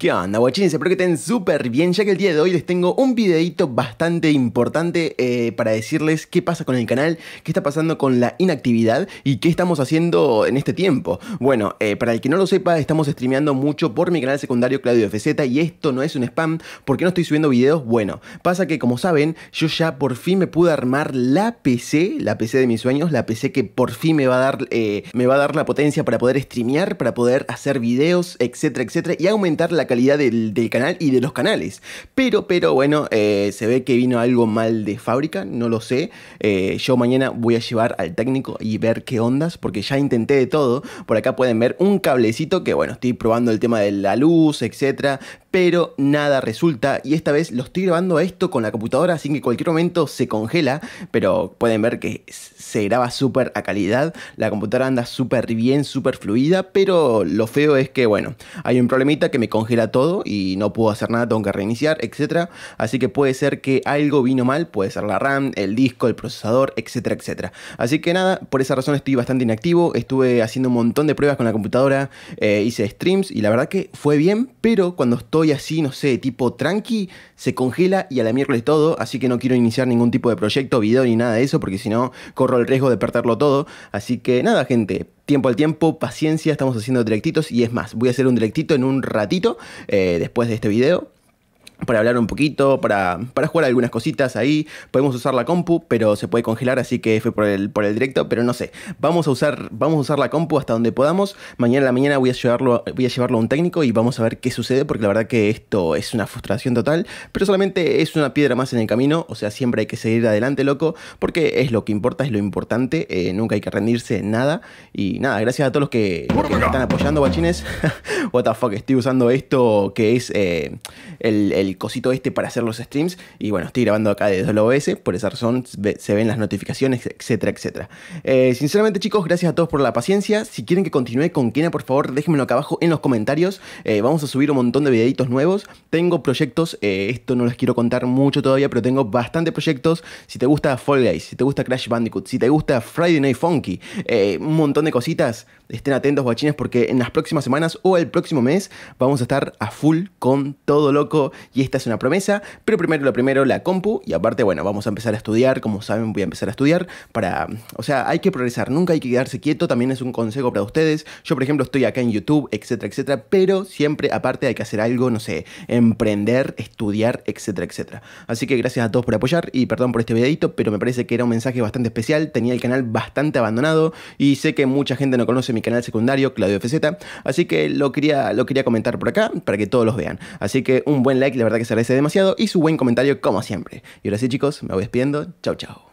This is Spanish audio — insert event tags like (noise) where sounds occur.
¿Qué onda, guachines? Espero que estén súper bien, ya que el día de hoy les tengo un videito bastante importante eh, para decirles qué pasa con el canal, qué está pasando con la inactividad y qué estamos haciendo en este tiempo. Bueno, eh, para el que no lo sepa, estamos streameando mucho por mi canal secundario Claudio FZ y esto no es un spam, porque no estoy subiendo videos? Bueno, pasa que como saben, yo ya por fin me pude armar la PC, la PC de mis sueños, la PC que por fin me va a dar, eh, me va a dar la potencia para poder streamear, para poder hacer videos, etcétera, etcétera, y aumentar la calidad del, canal y de los canales. Pero, pero bueno, eh, se ve que vino algo mal de fábrica, no lo sé. Eh, yo mañana voy a llevar al técnico y ver qué ondas, porque ya intenté de todo. Por acá pueden ver un cablecito que, bueno, estoy probando el tema de la luz, etcétera, pero nada resulta. Y esta vez lo estoy grabando esto con la computadora, así que cualquier momento se congela, pero pueden ver que se graba súper a calidad. La computadora anda súper bien, súper fluida, pero lo feo es que, bueno, hay un problemita que me congela todo y no puedo hacer nada, tengo que reiniciar, etcétera Así que puede ser que algo vino mal, puede ser la RAM, el disco, el procesador, etcétera, etcétera. Así que nada, por esa razón estoy bastante inactivo, estuve haciendo un montón de pruebas con la computadora, eh, hice streams y la verdad que fue bien, pero cuando estoy así, no sé, tipo tranqui, se congela y a la miércoles todo, así que no quiero iniciar ningún tipo de proyecto, video ni nada de eso, porque si no corro el riesgo de perderlo todo. Así que nada, gente, tiempo al tiempo, paciencia, estamos haciendo directitos y es más, voy a hacer un directito en un ratito eh, después de este video para hablar un poquito, para, jugar algunas cositas ahí. Podemos usar la compu, pero se puede congelar, así que fue por el, por el directo, pero no sé. Vamos a, usar, vamos a usar la compu hasta donde podamos. Mañana en la mañana voy a, llevarlo, voy a llevarlo a un técnico y vamos a ver qué sucede, porque la verdad que esto es una frustración total, pero solamente es una piedra más en el camino, o sea, siempre hay que seguir adelante, loco, porque es lo que importa, es lo importante, eh, nunca hay que rendirse nada. Y nada, gracias a todos los que, están apoyando, bachines (laughs) What the estoy usando esto que es eh, el cosito este para hacer los streams. Y bueno, estoy grabando acá desde el OBS, por esa razón se ven las notificaciones, etcétera, etcétera. Eh, sinceramente, chicos, gracias a todos por la paciencia. Si quieren que continúe con Kena, por favor, déjenmelo acá abajo en los comentarios. Eh, vamos a subir un montón de videitos nuevos. Tengo proyectos, eh, esto no les quiero contar mucho todavía, pero tengo bastante proyectos. Si te gusta Fall Guys, si te gusta Crash Bandicoot, si te gusta Friday Night Funky, un montón de cositas, estén atentos, guachines, porque en las próximas semanas o el próximo mes vamos a estar a full con todo loco y esta es una promesa, pero primero lo primero, la compu, y aparte, bueno, vamos a empezar a estudiar, como saben, voy a empezar a estudiar para, o sea, hay que progresar, nunca hay que quedarse quieto, también es un consejo para ustedes, yo por ejemplo estoy acá en YouTube, etcétera, etcétera, pero siempre aparte hay que hacer algo, no sé, emprender, estudiar, etcétera, etcétera. Así que gracias a todos por apoyar y perdón por este videito, pero me parece que era un mensaje bastante especial, tenía el canal bastante abandonado y sé que mucha gente no conoce mi canal secundario, Claudio FZ, así que lo quería, lo quería comentar por acá para que todos los vean. Así que un buen like, la que se agradece demasiado y su buen comentario como siempre. Y ahora sí chicos, me voy despidiendo. Chao, chao.